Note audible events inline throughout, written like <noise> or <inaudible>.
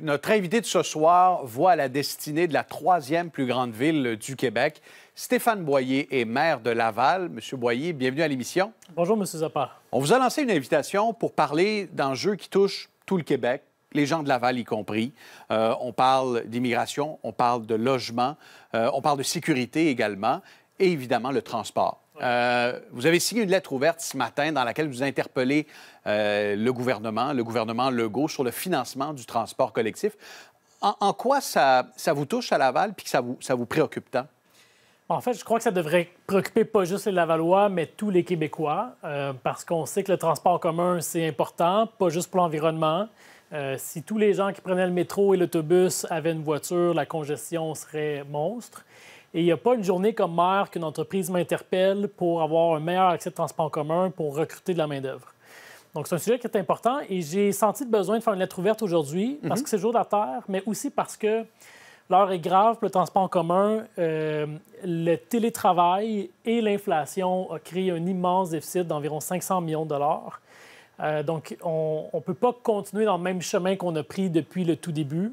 notre invité de ce soir voit la destinée de la troisième plus grande ville du Québec. Stéphane Boyer est maire de Laval. Monsieur Boyer, bienvenue à l'émission. Bonjour, Monsieur Zappa. On vous a lancé une invitation pour parler d'enjeux qui touchent tout le Québec, les gens de Laval y compris. Euh, on parle d'immigration, on parle de logement, euh, on parle de sécurité également, et évidemment le transport. Euh, vous avez signé une lettre ouverte ce matin dans laquelle vous interpellez euh, le gouvernement, le gouvernement Legault, sur le financement du transport collectif. En, quoi ça, vous touche à Laval puis que ça vous, préoccupe tant? En fait, je crois que ça devrait préoccuper pas juste les Lavallois, mais tous les Québécois, euh, parce qu'on sait que le transport commun, c'est important, pas juste pour l'environnement. si tous les gens qui prenaient le métro et l'autobus avaient une voiture, la congestion serait monstre. Et il n'y a pas une journée comme maire qu'une entreprise m'interpelle pour avoir un meilleur accès de transport en commun, pour recruter de la main-d'œuvre. Donc, c'est un sujet qui est important et j'ai senti le besoin de faire une lettre ouverte aujourd'hui mhm. parce que c'est jour de la Terre, mais aussi parce que l'heure est grave pour le transport en commun. Euh, le télétravail et l'inflation ont créé un immense déficit d'environ 500 millions de dollars. Euh, donc, on ne peut pas continuer dans le même chemin qu'on a pris depuis le tout début.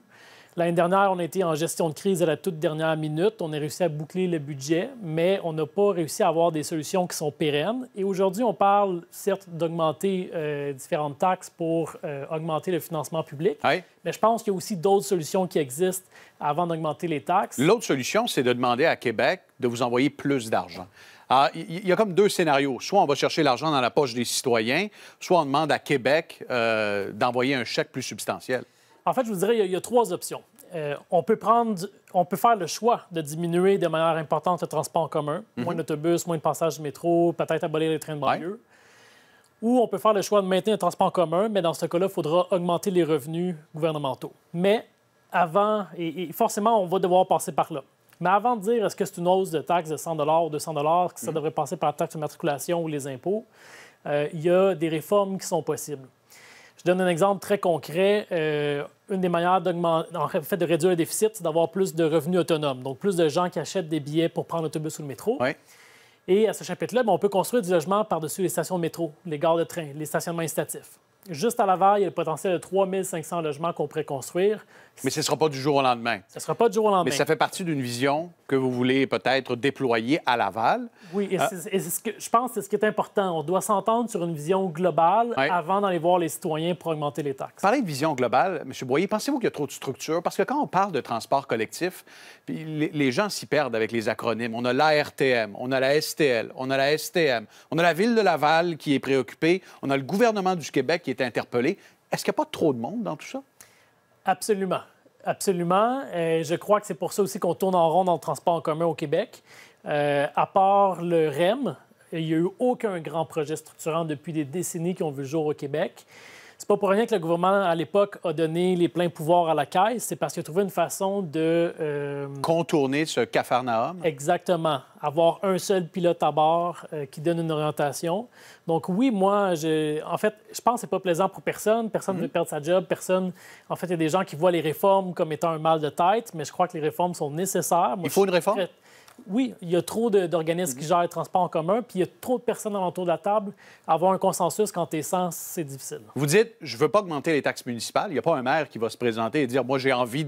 L'année dernière, on a été en gestion de crise à la toute dernière minute. On a réussi à boucler le budget, mais on n'a pas réussi à avoir des solutions qui sont pérennes. Et aujourd'hui, on parle certes d'augmenter euh, différentes taxes pour euh, augmenter le financement public, mais je pense qu'il y a aussi d'autres solutions qui existent avant d'augmenter les taxes. L'autre solution, c'est de demander à Québec de vous envoyer plus d'argent. Ah, il y a comme deux scénarios. Soit on va chercher l'argent dans la poche des citoyens, soit on demande à Québec euh, d'envoyer un chèque plus substantiel. En fait, je vous dirais, il y a trois options. Euh, on peut prendre, on peut faire le choix de diminuer de manière importante le transport en commun, mhm. moins d'autobus, moins de passages de métro, peut-être abolir les trains de banlieue. Ou on peut faire le choix de maintenir le transport en commun, mais dans ce cas-là, il faudra augmenter les revenus gouvernementaux. Mais avant, et, forcément, on va devoir passer par là. Mais avant de dire est-ce que c'est une hausse de taxe de 100 ou 200 que ça mhm. devrait passer par la taxe de matriculation ou les impôts, euh, il y a des réformes qui sont possibles. Je donne un exemple très concret. Euh, une des manières en fait, de réduire le déficit, c'est d'avoir plus de revenus autonomes, donc plus de gens qui achètent des billets pour prendre l'autobus ou le métro. Et à ce chapitre-là, ben, on peut construire du logement par-dessus les stations de métro, les gares de train, les stationnements incitatifs. Juste à Laval, il y a le potentiel de 3500 logements qu'on pourrait construire. Mais ce ne sera pas du jour au lendemain. Ce ne sera pas du jour au lendemain. Mais ça fait partie d'une vision que vous voulez peut-être déployer à Laval. Oui, et, euh, ce que, je pense que c'est ce qui est important. On doit s'entendre sur une vision globale avant d'aller voir les citoyens pour augmenter les taxes. Parler de vision globale, M. Boyer, pensez-vous qu'il y a trop de structures? Parce que quand on parle de transport collectif, les gens s'y perdent avec les acronymes. On a l'ARTM, on a la STL, on a la STM, on a la Ville de Laval qui est préoccupée, on a le gouvernement du Québec qui est interpellé. Est-ce qu'il n'y a pas trop de monde dans tout ça? Absolument. Absolument. Euh, je crois que c'est pour ça aussi qu'on tourne en rond dans le transport en commun au Québec. Euh, à part le REM, il n'y a eu aucun grand projet structurant depuis des décennies qui ont vu le jour au Québec. C'est pas pour rien que le gouvernement, à l'époque, a donné les pleins pouvoirs à la Caisse. C'est parce qu'il a trouvé une façon de... Euh, Contourner ce cafarnaum. Exactement. Avoir un seul pilote à bord euh, qui donne une orientation. Donc oui, moi, en fait, je pense que c'est pas plaisant pour personne. Personne ne mhm. veut perdre sa job. Personne... En fait, il y a des gens qui voient les réformes comme étant un mal de tête, mais je crois que les réformes sont nécessaires. il faut une réforme? oui, il y a trop d'organismes qui mhm. gèrent le transport en commun, puis il y a trop de personnes autour de la table. Avoir un consensus quand es sans, c'est difficile. Vous dites, je veux pas augmenter les taxes municipales. Il n'y a pas un maire qui va se présenter et dire, moi, j'ai envie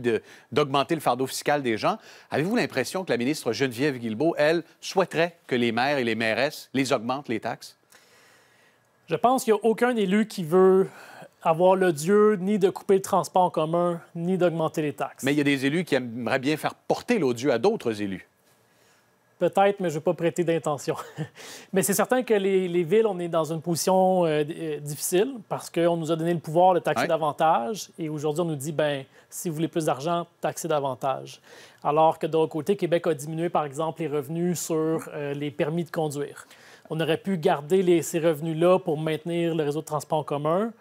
d'augmenter le fardeau fiscal des gens. Avez-vous l'impression que la ministre Geneviève Guilbeault, elle, souhaiterait que les maires et les mairesses les augmentent, les taxes? Je pense qu'il n'y a aucun élu qui veut avoir le ni de couper le transport en commun, ni d'augmenter les taxes. Mais il y a des élus qui aimeraient bien faire porter l'odieux à d'autres élus. Peut-être, mais je ne vais pas prêter d'intention. <laughs> mais c'est certain que les, villes, on est dans une position euh, euh, difficile parce qu'on nous a donné le pouvoir de taxer davantage et aujourd'hui, on nous dit, ben si vous voulez plus d'argent, taxez davantage. Alors que d'un l'autre côté, Québec a diminué, par exemple, les revenus sur euh, les permis de conduire. On aurait pu garder ces revenus-là pour maintenir le réseau de transport en commun.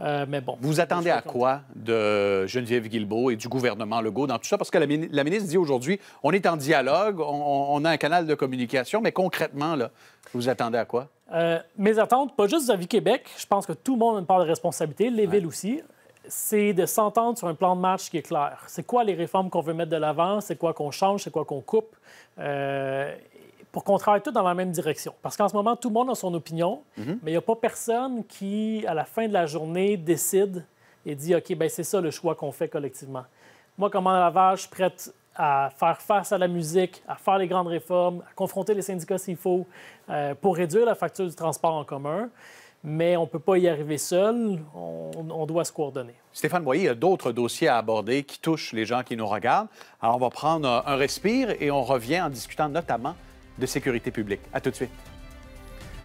Euh, mais bon. Vous attendez à quoi de Geneviève Guilbeault et du gouvernement Legault dans tout ça? Parce que la, ministre dit aujourd'hui, on est en dialogue, on, a un canal de communication, mais concrètement, là, vous attendez à quoi? Euh, mes attentes, pas juste vis Québec, je pense que tout le monde a une part de responsabilité, les villes aussi, c'est de s'entendre sur un plan de marche qui est clair. C'est quoi les réformes qu'on veut mettre de l'avant? C'est quoi qu'on change? C'est quoi qu'on coupe? Euh, pour qu'on travaille tous dans la même direction. Parce qu'en ce moment, tout le monde a son opinion, mhm. mais il n'y a pas personne qui, à la fin de la journée, décide et dit OK, ben c'est ça le choix qu'on fait collectivement. Moi, comme en lavage, je suis prête à faire face à la musique, à faire les grandes réformes, à confronter les syndicats s'il faut, euh, pour réduire la facture du transport en commun. Mais on ne peut pas y arriver seul. On, doit se coordonner. Stéphane Boyer, il y a d'autres dossiers à aborder qui touchent les gens qui nous regardent. Alors, on va prendre un respire et on revient en discutant notamment de sécurité publique. À tout de suite.